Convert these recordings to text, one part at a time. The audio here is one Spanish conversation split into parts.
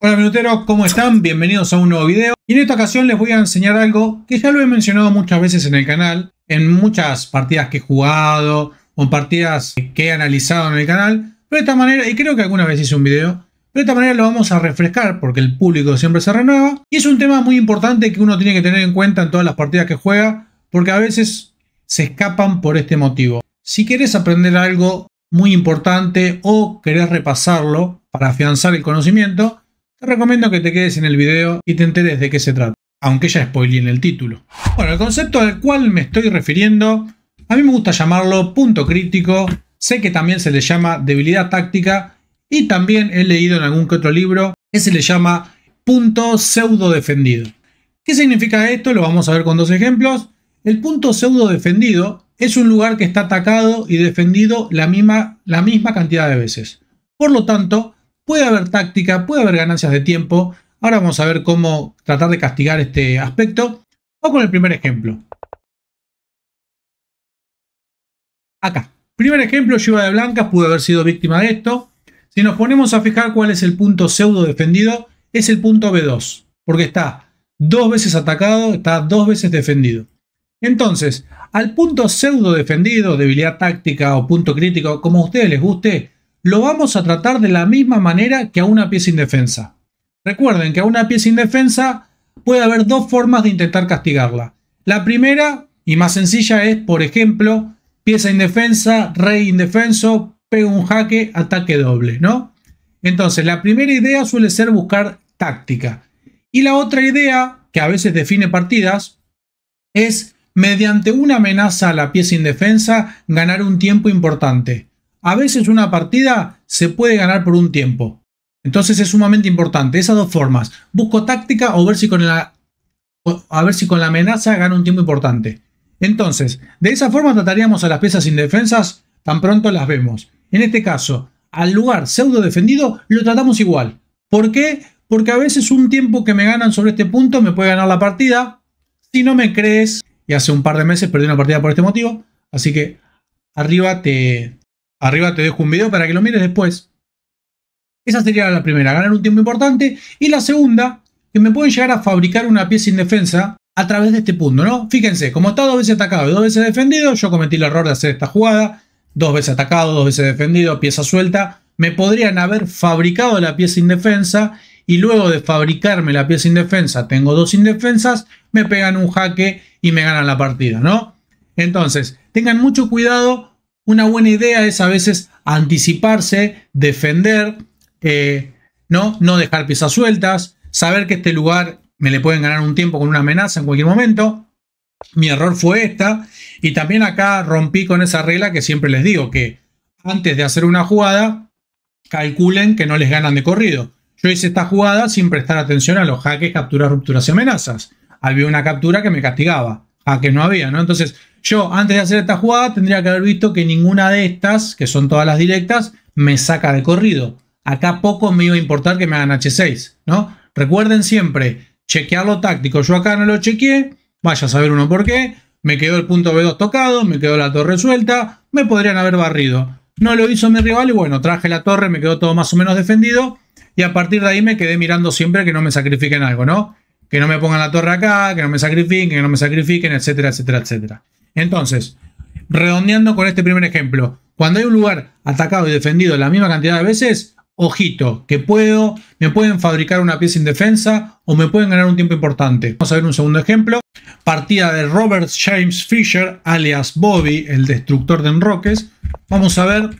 Hola minuteros, ¿cómo están? Bienvenidos a un nuevo video. Y en esta ocasión les voy a enseñar algo que ya lo he mencionado muchas veces en el canal, en muchas partidas que he jugado o en partidas que he analizado en el canal. Pero de esta manera, y creo que alguna vez hice un video, pero de esta manera lo vamos a refrescar porque el público siempre se renueva. Y es un tema muy importante que uno tiene que tener en cuenta en todas las partidas que juega, porque a veces se escapan por este motivo. Si querés aprender algo muy importante o querés repasarlo para afianzar el conocimiento, te recomiendo que te quedes en el video y te enteres de qué se trata, aunque ya spoilé en el título. Bueno, el concepto al cual me estoy refiriendo, a mí me gusta llamarlo punto crítico, sé que también se le llama debilidad táctica y también he leído en algún que otro libro que se le llama punto pseudo defendido. ¿Qué significa esto? Lo vamos a ver con dos ejemplos. El punto pseudo defendido es un lugar que está atacado y defendido la misma, la misma cantidad de veces. Por lo tanto, Puede haber táctica, puede haber ganancias de tiempo. Ahora vamos a ver cómo tratar de castigar este aspecto. O con el primer ejemplo. Acá. Primer ejemplo, lleva de Blancas pudo haber sido víctima de esto. Si nos ponemos a fijar cuál es el punto pseudo defendido, es el punto B2. Porque está dos veces atacado, está dos veces defendido. Entonces, al punto pseudo defendido, debilidad táctica o punto crítico, como a ustedes les guste, lo vamos a tratar de la misma manera que a una pieza indefensa. Recuerden que a una pieza indefensa puede haber dos formas de intentar castigarla. La primera y más sencilla es, por ejemplo, pieza indefensa, rey indefenso, pega un jaque, ataque doble, ¿no? Entonces, la primera idea suele ser buscar táctica. Y la otra idea, que a veces define partidas, es mediante una amenaza a la pieza indefensa ganar un tiempo importante a veces una partida se puede ganar por un tiempo. Entonces es sumamente importante. Esas dos formas. Busco táctica o ver si con la, a ver si con la amenaza gano un tiempo importante. Entonces, de esa forma trataríamos a las piezas indefensas tan pronto las vemos. En este caso, al lugar pseudo defendido lo tratamos igual. ¿Por qué? Porque a veces un tiempo que me ganan sobre este punto me puede ganar la partida. Si no me crees, y hace un par de meses perdí una partida por este motivo, así que arriba te, Arriba te dejo un video para que lo mires después. Esa sería la primera, ganar un tiempo importante. Y la segunda, que me pueden llegar a fabricar una pieza indefensa a través de este punto, ¿no? Fíjense, como está dos veces atacado y dos veces defendido, yo cometí el error de hacer esta jugada. Dos veces atacado, dos veces defendido, pieza suelta. Me podrían haber fabricado la pieza indefensa y luego de fabricarme la pieza indefensa, tengo dos indefensas, me pegan un jaque y me ganan la partida, ¿no? Entonces, tengan mucho cuidado una buena idea es a veces anticiparse, defender, eh, ¿no? no dejar piezas sueltas, saber que este lugar me le pueden ganar un tiempo con una amenaza en cualquier momento. Mi error fue esta. Y también acá rompí con esa regla que siempre les digo, que antes de hacer una jugada, calculen que no les ganan de corrido. Yo hice esta jugada sin prestar atención a los jaques, capturas, rupturas y amenazas. Había una captura que me castigaba. a que no había, ¿no? Entonces yo, antes de hacer esta jugada, tendría que haber visto que ninguna de estas, que son todas las directas, me saca de corrido. Acá poco me iba a importar que me hagan H6, ¿no? Recuerden siempre, chequear lo táctico. Yo acá no lo chequeé, vaya a saber uno por qué. Me quedó el punto B2 tocado, me quedó la torre suelta, me podrían haber barrido. No lo hizo mi rival y bueno, traje la torre, me quedó todo más o menos defendido. Y a partir de ahí me quedé mirando siempre que no me sacrifiquen algo, ¿no? Que no me pongan la torre acá, que no me sacrifiquen, que no me sacrifiquen, etcétera, etcétera, etcétera. Entonces, redondeando con este primer ejemplo, cuando hay un lugar atacado y defendido la misma cantidad de veces, ojito, que puedo, me pueden fabricar una pieza indefensa o me pueden ganar un tiempo importante. Vamos a ver un segundo ejemplo. Partida de Robert James Fisher, alias Bobby, el destructor de enroques. Vamos a ver,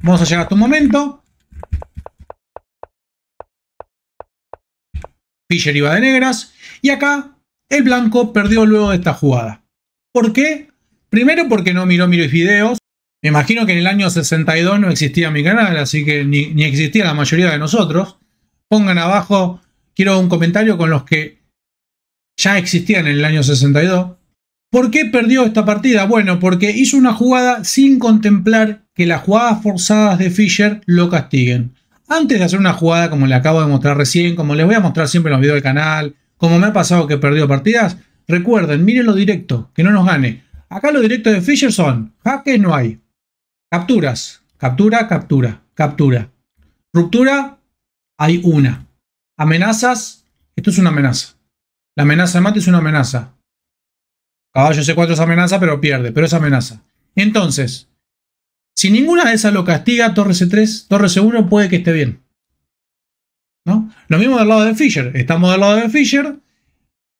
vamos a llegar hasta un momento. Fisher iba de negras y acá el blanco perdió luego de esta jugada. ¿Por qué? Primero porque no miró mis videos. Me imagino que en el año 62 no existía mi canal, así que ni, existía la mayoría de nosotros. Pongan abajo, quiero un comentario con los que ya existían en el año 62. ¿Por qué perdió esta partida? Bueno, porque hizo una jugada sin contemplar que las jugadas forzadas de Fischer lo castiguen. Antes de hacer una jugada como le acabo de mostrar recién, como les voy a mostrar siempre en los videos del canal, como me ha pasado que perdió partidas, Recuerden, miren lo directo, que no nos gane. Acá lo directos de Fisher son jaques no hay. Capturas, captura, captura, captura. Ruptura, hay una. Amenazas, esto es una amenaza. La amenaza de mate es una amenaza. Caballo C4 es amenaza, pero pierde, pero es amenaza. Entonces, si ninguna de esas lo castiga, torre C3, e torre C1 e puede que esté bien. ¿No? Lo mismo del lado de Fisher. Estamos del lado de Fisher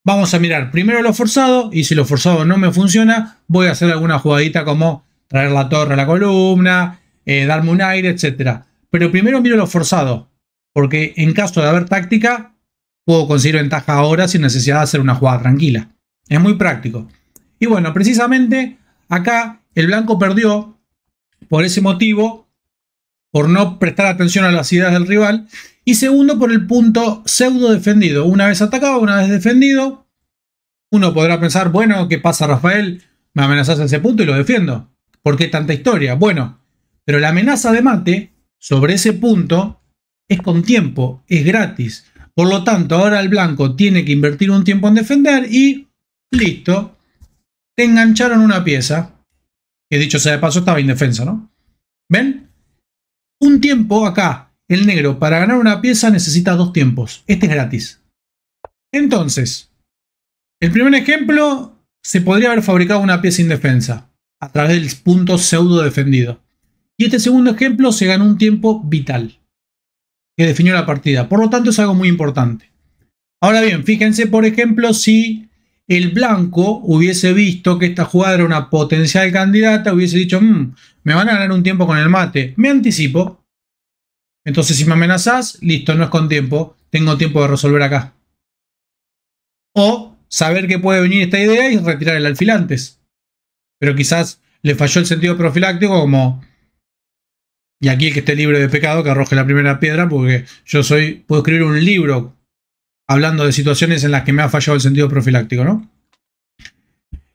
Vamos a mirar primero lo forzado y si lo forzado no me funciona, voy a hacer alguna jugadita como traer la torre a la columna, eh, darme un aire, etc. Pero primero miro lo forzado, porque en caso de haber táctica, puedo conseguir ventaja ahora sin necesidad de hacer una jugada tranquila. Es muy práctico. Y bueno, precisamente acá el blanco perdió por ese motivo, por no prestar atención a las ideas del rival y segundo, por el punto pseudo defendido. Una vez atacado, una vez defendido, uno podrá pensar, bueno, ¿qué pasa Rafael? Me amenazas en ese punto y lo defiendo. ¿Por qué tanta historia? Bueno, pero la amenaza de mate sobre ese punto es con tiempo, es gratis. Por lo tanto, ahora el blanco tiene que invertir un tiempo en defender y listo. Te engancharon una pieza. Que dicho sea de paso, estaba indefensa, ¿no? ¿Ven? Un tiempo acá el negro, para ganar una pieza, necesita dos tiempos. Este es gratis. Entonces, el primer ejemplo, se podría haber fabricado una pieza indefensa a través del punto pseudo defendido. Y este segundo ejemplo se ganó un tiempo vital que definió la partida. Por lo tanto, es algo muy importante. Ahora bien, fíjense, por ejemplo, si el blanco hubiese visto que esta jugada era una potencial candidata, hubiese dicho, mm, me van a ganar un tiempo con el mate. Me anticipo, entonces, si me amenazas, listo, no es con tiempo. Tengo tiempo de resolver acá. O saber que puede venir esta idea y retirar el alfil antes. Pero quizás le falló el sentido profiláctico como... Y aquí el que esté libre de pecado, que arroje la primera piedra, porque yo soy, puedo escribir un libro hablando de situaciones en las que me ha fallado el sentido profiláctico, ¿no?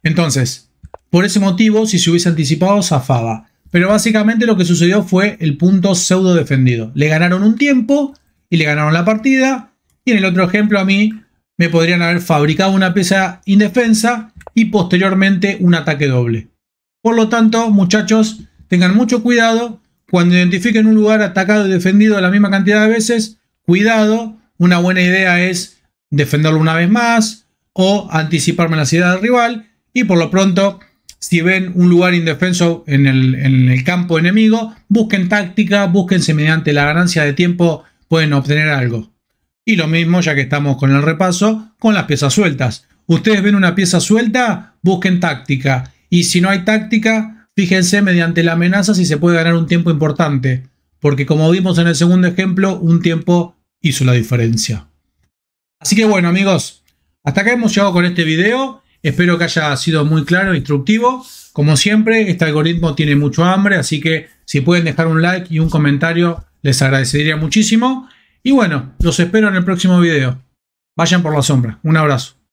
Entonces, por ese motivo, si se hubiese anticipado, zafaba. Pero básicamente lo que sucedió fue el punto pseudo defendido. Le ganaron un tiempo y le ganaron la partida. Y en el otro ejemplo a mí me podrían haber fabricado una pieza indefensa y posteriormente un ataque doble. Por lo tanto, muchachos, tengan mucho cuidado cuando identifiquen un lugar atacado y defendido la misma cantidad de veces. Cuidado, una buena idea es defenderlo una vez más o anticiparme la ciudad del rival y por lo pronto si ven un lugar indefenso en el, campo enemigo, busquen táctica, búsquense mediante la ganancia de tiempo, pueden obtener algo. Y lo mismo, ya que estamos con el repaso, con las piezas sueltas. Ustedes ven una pieza suelta, busquen táctica. Y si no hay táctica, fíjense mediante la amenaza si se puede ganar un tiempo importante. Porque como vimos en el segundo ejemplo, un tiempo hizo la diferencia. Así que bueno amigos, hasta acá hemos llegado con este video. Espero que haya sido muy claro, e instructivo. Como siempre, este algoritmo tiene mucho hambre, así que si pueden dejar un like y un comentario, les agradecería muchísimo. Y bueno, los espero en el próximo video. Vayan por la sombra. Un abrazo.